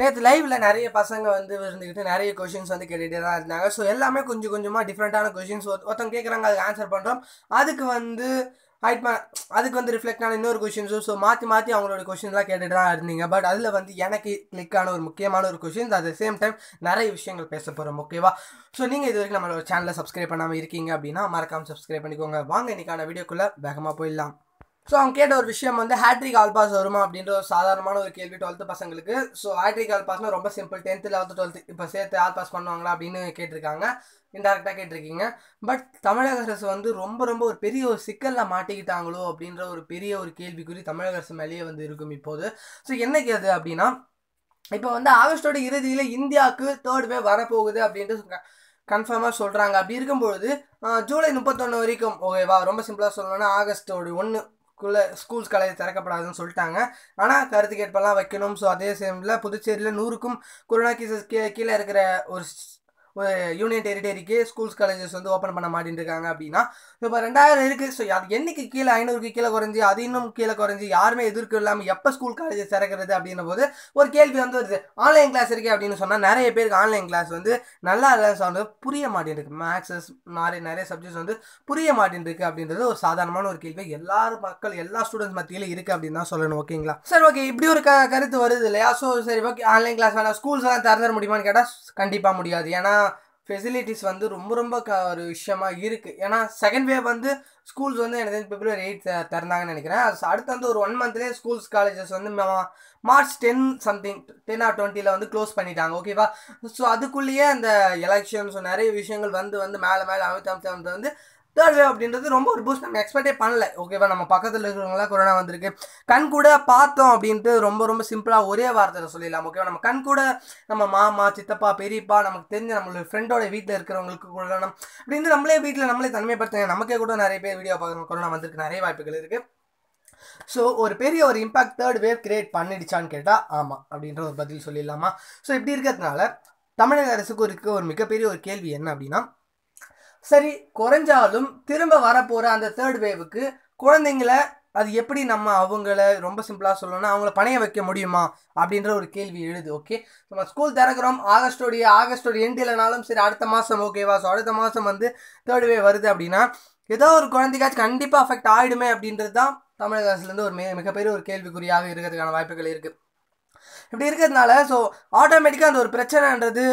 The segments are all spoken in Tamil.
நேற்று லைவில் நிறைய பசங்க வந்து இருந்துக்கிட்டு நிறைய கொஷின்ஸ் வந்து கேட்டுகிட்டே தான் இருந்தாங்க ஸோ எல்லாமே கொஞ்சம் கொஞ்சமாக டிஃப்ரெண்ட்டான கொஷின்ஸ் ஒருத்தவங்க கேட்குறாங்க அதுக்கு ஆன்சர் பண்ணுறோம் அதுக்கு வந்து ஹைட் பண்ண அதுக்கு வந்து ரிஃப்ளெக்ட் ஆன இன்னொரு கொஷின்ஸும் ஸோ மாற்றி மாற்றி அவங்களோட கொஷின்லாம் கேட்டுட்டு தான் இருந்தீங்க பட் அதில் வந்து எனக்கு கிளிக்கான ஒரு முக்கியமான ஒரு கொஷின்ஸ் அட் சேம் டைம் நிறைய விஷயங்கள் பேச போகிறோம் ஓகேவா ஸோ நீங்கள் இது வரைக்கும் நம்மளோட சேனலை சப்ஸ்கிரைப் பண்ணாமல் இருக்கீங்க அப்படின்னா மறக்காமல் சப்ஸ்கிரைப் பண்ணிக்கோங்க வாங்க இன்றைக்கான வீடியோக்குள்ளே வேகமாக போயிடலாம் ஸோ அவங்க கேட்ட ஒரு விஷயம் வந்து ஹேட்ரிக் ஆல் பாஸ் வருமா அப்படின்ற ஒரு சாதாரணமான ஒரு கேள்வி டுவெல்த்து பசங்களுக்கு ஸோ ஹேட்ரிக் ஆல் ரொம்ப சிம்பிள் டென்த்து லெவல்த்து டுவெல்த்து இப்போ சேர்த்து ஆல் பாஸ் பண்ணுவாங்களா அப்படின்னு கேட்டிருக்காங்க இன்டெரக்டாக கேட்டிருக்கீங்க பட் தமிழக அரசு வந்து ரொம்ப ரொம்ப ஒரு பெரிய ஒரு சிக்கலில் மாட்டிக்கிட்டாங்களோ அப்படின்ற ஒரு பெரிய ஒரு கேள்விக்குறி தமிழக அரசு மேலேயே வந்து இருக்கும் இப்போது ஸோ என்ன கேது அப்படின்னா இப்போ வந்து ஆகஸ்டோட இறுதியில் இந்தியாவுக்கு தேர்ட் வேவ் வரப்போகுது அப்படின்ட்டு கன்ஃபார்மாக சொல்கிறாங்க அப்படி இருக்கும்பொழுது ஜூலை முப்பத்தொன்று வரைக்கும் ஓகேவா ரொம்ப சிம்பிளாக சொல்லணும்னா ஆகஸ்டோட ஒன்று ஸ்கூலில் ஸ்கூல்ஸ் காலேஜ் திறக்கப்படாதுன்னு சொல்லிட்டாங்க ஆனால் கருத்து கேட்பெல்லாம் வைக்கணும் ஸோ அதே சேமில் புதுச்சேரியில் நூறுக்கும் கொரோனா கேசஸ் கீழே இருக்கிற ஒரு யூனியன் டெரிட்டரிக்கு ஸ்கூல்ஸ் காலேஜஸ் வந்து ஓப்பன் பண்ண மாட்டேன்ருக்காங்க அப்படின்னா இப்போ ரெண்டாயிரம் இருக்குது ஸோ அது என்றைக்கு கீழே ஐநூறுக்கு கீழே குறைஞ்சி அது இன்னும் கீழே குறைஞ்சி யாருமே எதிர்க்க இல்லாமல் எப்போ ஸ்கூல் காலேஜஸ் திறக்கிறது அப்படின்ற போது ஒரு கேள்வி வந்து வருது ஆன்லைன் கிளாஸ் இருக்கே அப்படின்னு சொன்னால் நிறைய பேருக்கு ஆன்லைன் கிளாஸ் வந்து நல்லா இல்லை சார் புரிய மாட்டேன் மேக்ஸஸ் நிறைய நிறைய சப்ஜெக்ட்ஸ் வந்து புரிய மாட்டேன் இருக்கு அப்படின்றது ஒரு சாதாரணமான ஒரு கேள்வி எல்லா மக்கள் எல்லா ஸ்டூடெண்ட்ஸ் மத்தியில் இருக்குது அப்படின்னு தான் சொல்லணும் ஓகேங்களா சரி ஓகே இப்படி ஒரு க கருத்து வருது இல்லையா ஸோ சரி ஓகே ஆன்லைன் கிளாஸ் வேணாம் ஸ்கூல்ஸ் எல்லாம் திறந்துட முடியுமான்னு கேட்டால் கண்டிப்பாக முடியாது ஏன்னா ஃபெசிலிட்டிஸ் வந்து ரொம்ப ரொம்ப க ஒரு விஷயமா இருக்குது ஏன்னா செகண்ட் வேவ் வந்து ஸ்கூல்ஸ் வந்து எனக்கு தெரிஞ்சு பிப்ரவரி எயிட் திறந்தாங்கன்னு நினைக்கிறேன் அடுத்து வந்து ஒரு ஒன் மந்த்லேயே ஸ்கூல்ஸ் காலேஜஸ் வந்து March ten something ten or டுவெண்ட்டியில் வந்து க்ளோஸ் பண்ணிட்டாங்க ஓகேவா ஸோ அதுக்குள்ளேயே அந்த எலெக்ஷன்ஸ் நிறைய விஷயங்கள் வந்து வந்து மேலே மேலே அமைத்து அமைத்து வந்து தேர்ட் வேவ் அப்படின்றது ரொம்ப ஒரு பூஸ்ட் நம்ம எக்ஸ்பெக்டே பண்ணல ஓகேவா நம்ம பக்கத்தில் இருக்கிறவங்களாம் கொரோனா வந்திருக்கு கண் கூட பார்த்தோம் அப்படின்ட்டு ரொம்ப ரொம்ப சிம்பிளாக ஒரே வார்த்தையில் சொல்லிடலாம் ஓகேவா நம்ம கண் கூட நம்ம மாமா சித்தப்பா பெரியப்பா நமக்கு தெரிஞ்ச நம்மளோட ஃப்ரெண்டோட வீட்டில் இருக்கிறவங்களுக்கு கொரோனா அப்படின்னு நம்மளே வீட்டில் நம்மளே தனிமைப்படுத்துங்க நமக்கே கூட நிறைய பேர் வீடியோ பார்க்குறோம் கொரோனா வந்திருக்கு நிறைய வாய்ப்புகள் இருக்குது ஸோ ஒரு பெரிய ஒரு இம்பாக்ட் தேர்ட் வேவ் கிரியேட் பண்ணிடுச்சான்னு கேட்டால் ஆமாம் அப்படின்ற ஒரு பதில் சொல்லிடலாமா ஸோ இப்படி இருக்கிறதுனால தமிழக அரசுக்கு இருக்க ஒரு மிகப்பெரிய ஒரு கேள்வி என்ன அப்படின்னா சரி குறைஞ்சாலும் திரும்ப வரப்போகிற அந்த தேர்ட் வேவுக்கு குழந்தைங்கள அது எப்படி நம்ம அவங்கள ரொம்ப சிம்பிளாக சொல்லணும்னா அவங்கள பணைய வைக்க முடியுமா அப்படின்ற ஒரு கேள்வி எழுது ஓகே நம்ம ஸ்கூல் திறக்கிறோம் ஆகஸ்டோடைய ஆகஸ்டோடைய எண்ட் இல்லைனாலும் சரி அடுத்த மாதம் ஓகேவா ஸோ அடுத்த மாதம் வந்து தேர்ட் வே வருது அப்படின்னா ஏதோ ஒரு குழந்தைக்காச்சும் கண்டிப்பாக அஃபெக்ட் ஆகிடுமே அப்படின்றது தான் தமிழக அரசுலேருந்து ஒரு மிக மிகப்பெரிய ஒரு கேள்விக்குறியாக இருக்கிறதுக்கான வாய்ப்புகள் இருக்குது இப்படி இருக்கிறதுனால ஸோ ஆட்டோமேட்டிக்காக அந்த ஒரு பிரச்சனைன்றது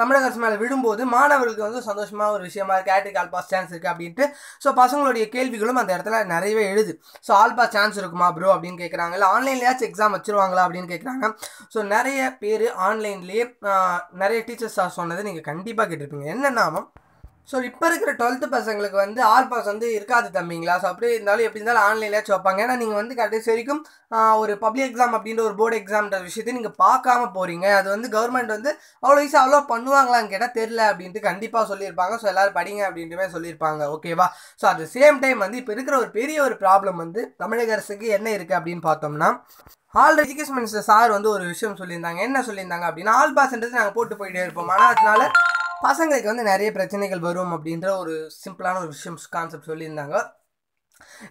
தமிழக அரசு மேலே விடும்போது மாணவர்களுக்கு வந்து சந்தோஷமாக ஒரு விஷயமா இருக்குது ஆட்டுக்கு ஆல் பாஸ் சான்ஸ் இருக்குது அப்படின்ட்டு ஸோ பசங்களுடைய கேள்விகளும் அந்த இடத்துல நிறையவே எழுது ஸோ ஆல் பாஸ் சான்ஸ் இருக்குமா ப்ரோ அப்படின்னு கேட்குறாங்க இல்லை ஆன்லைன்லேயாச்சும் எக்ஸாம் வச்சுருவாங்களா அப்படின்னு கேட்குறாங்க ஸோ நிறைய பேர் ஆன்லைன்லேயே நிறைய டீச்சர்ஸ் சொன்னதை நீங்கள் கண்டிப்பாக கேட்டிருப்பீங்க என்னென்னா ஸோ இப்போ இருக்கிற டுவெல்த்து பசங்களுக்கு வந்து ஆல் பாஸ் வந்து இருக்காது தம்பிங்களா ஸோ அப்படியே இருந்தாலும் எப்படி இருந்தாலும் ஆன்லைனில் வைப்பாங்க ஏன்னா நீங்கள் வந்து கடைசி வரைக்கும் ஒரு பப்ளிக் எக்ஸாம் அப்படின்ற ஒரு போர்டு எக்ஸாம்ன்ற விஷயத்தை நீங்கள் பார்க்காம போகிறீங்க அது வந்து கவர்மெண்ட் வந்து அவ்வளோ ஈஸியாக அவ்வளோ பண்ணுவாங்களான்னு கேட்டால் தெரில அப்படின்ட்டு கண்டிப்பாக சொல்லியிருப்பாங்க ஸோ எல்லோரும் படிங்க அப்படின்ட்டுமே சொல்லியிருப்பாங்க ஓகேவா ஸோ அட் சேம் டைம் வந்து இப்போ இருக்கிற ஒரு பெரிய ஒரு ப்ராப்ளம் வந்து தமிழக அரசுக்கு என்ன இருக்குது அப்படின்னு பார்த்தோம்னா ஆல் எஜுகேஷன் மினிஸ்டர் சார் வந்து ஒரு விஷயம் சொல்லியிருந்தாங்க என்ன சொல்லியிருந்தாங்க அப்படின்னா ஆல் பாஸ்ன்றது நாங்கள் போட்டு போயிட்டே இருப்போம் ஆனால் அதனால பசங்களுக்கு வந்து நிறைய பிரச்சனைகள் வரும் அப்படின்ற ஒரு சிம்பிளான ஒரு விஷயம் கான்செப்ட் சொல்லியிருந்தாங்க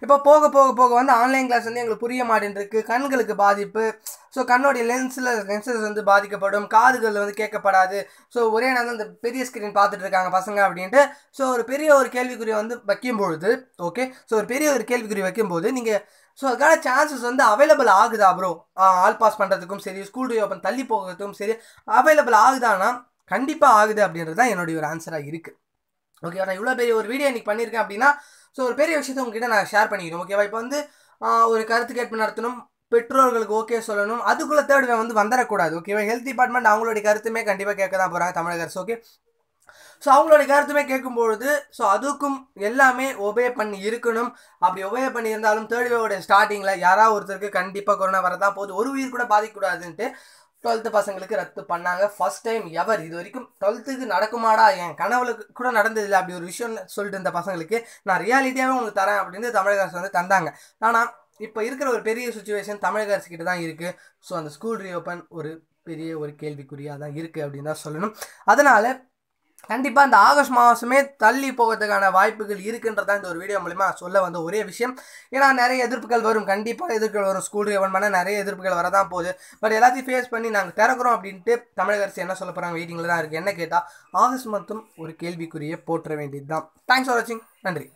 இப்போ போக போக போக வந்து ஆன்லைன் கிளாஸ் வந்து எங்களுக்கு புரிய மாட்டேன்ருக்கு கண்களுக்கு பாதிப்பு ஸோ கண்ணோடைய லென்ஸில் லென்சஸ் வந்து பாதிக்கப்படும் காதுகளில் வந்து கேட்கப்படாது ஸோ ஒரே நேரம் இந்த பெரிய ஸ்க்ரீன் பார்த்துட்டு இருக்காங்க பசங்க அப்படின்ட்டு ஸோ ஒரு பெரிய ஒரு கேள்விக்குறி வந்து வைக்கும் பொழுது ஓகே ஸோ ஒரு பெரிய ஒரு கேள்விக்குறி வைக்கும்போது நீங்கள் ஸோ அதுக்கான சான்சஸ் வந்து அவைலபிள் ஆகுதா ப்ரோ ஆல் பாஸ் பண்ணுறதுக்கும் சரி ஸ்கூல் ஓப்பன் தள்ளி போகிறதுக்கும் சரி அவைலபிள் ஆகுதான்னா கண்டிப்பாக ஆகுது அப்படின்றது தான் என்னுடைய ஒரு ஆன்சராக இருக்குது ஓகேவா நான் இவ்வளோ பெரிய ஒரு வீடியோ இன்றைக்கி பண்ணியிருக்கேன் அப்படின்னா ஸோ ஒரு பெரிய விஷயத்தை உங்ககிட்ட நான் ஷேர் பண்ணிக்கிறேன் ஓகேவா இப்போ வந்து ஒரு கருத்து கேட்பு நடத்தணும் பெற்றோர்களுக்கு ஓகே சொல்லணும் அதுக்குள்ளே தேர்ட் வந்து வந்துடக்கூடாது ஓகேவா ஹெல்த் டிபார்ட்மெண்ட் அவங்களுடைய கருத்துமே கண்டிப்பாக கேட்க தான் போகிறாங்க தமிழக அரசு ஓகே ஸோ அவங்களுடைய கருத்துமே கேட்கும்பொழுது ஸோ அதுக்கும் எல்லாமே ஒபே பண்ணி இருக்கணும் அப்படி ஒபே பண்ணி இருந்தாலும் தேர்ட் வேவோடைய ஸ்டார்டிங்கில் யாராவது ஒருத்தருக்கு கண்டிப்பாக கொரோனா வரதான் போது ஒரு உயிர் கூட பாதிக்கக்கூடாதுன்ட்டு டுவெல்த்து பசங்களுக்கு ரத்து பண்ணாங்க ஃபஸ்ட் டைம் எவர் இது வரைக்கும் டுவெல்த்துக்கு நடக்குமாடா என் கனவுல கூட நடந்ததில்லை அப்படி ஒரு விஷயம்னு சொல்லிட்டு இருந்த பசங்களுக்கு நான் ரியாலிட்டியாகவே உங்களுக்கு தரேன் அப்படின்னு தமிழக அரசு வந்து தந்தாங்க ஆனால் இப்போ இருக்கிற ஒரு பெரிய சுச்சுவேஷன் தமிழக அரசு கிட்ட தான் இருக்குது ஸோ அந்த ஸ்கூல் ரீஓப்பன் ஒரு பெரிய ஒரு கேள்விக்குறியாக தான் இருக்குது அப்படின்னு தான் சொல்லணும் அதனால் கண்டிப்பாக அந்த ஆகஸ்ட் மாதமே தள்ளி போகிறதுக்கான வாய்ப்புகள் இருக்குன்றதா இந்த ஒரு வீடியோ மூலிமா சொல்ல வந்த ஒரே விஷயம் ஏன்னா நிறைய எதிர்ப்புகள் வரும் கண்டிப்பாக எதிர்ப்புகள் வரும் ஸ்கூல் ரீவன் பண்ணால் நிறைய எதிர்ப்புகள் வரதான் போகுது பட் எல்லாத்தையும் ஃபேஸ் பண்ணி நாங்கள் திறக்கிறோம் அப்படின்ட்டு தமிழக அரசு என்ன சொல்ல போகிறாங்க வெயிட்டிங்கில் தான் இருக்குது என்ன கேட்டால் ஆகஸ்ட் மாதம் ஒரு கேள்விக்குரிய போற்ற வேண்டியது தான் தேங்க்ஸ் ஃபார் வாட்சிங் நன்றி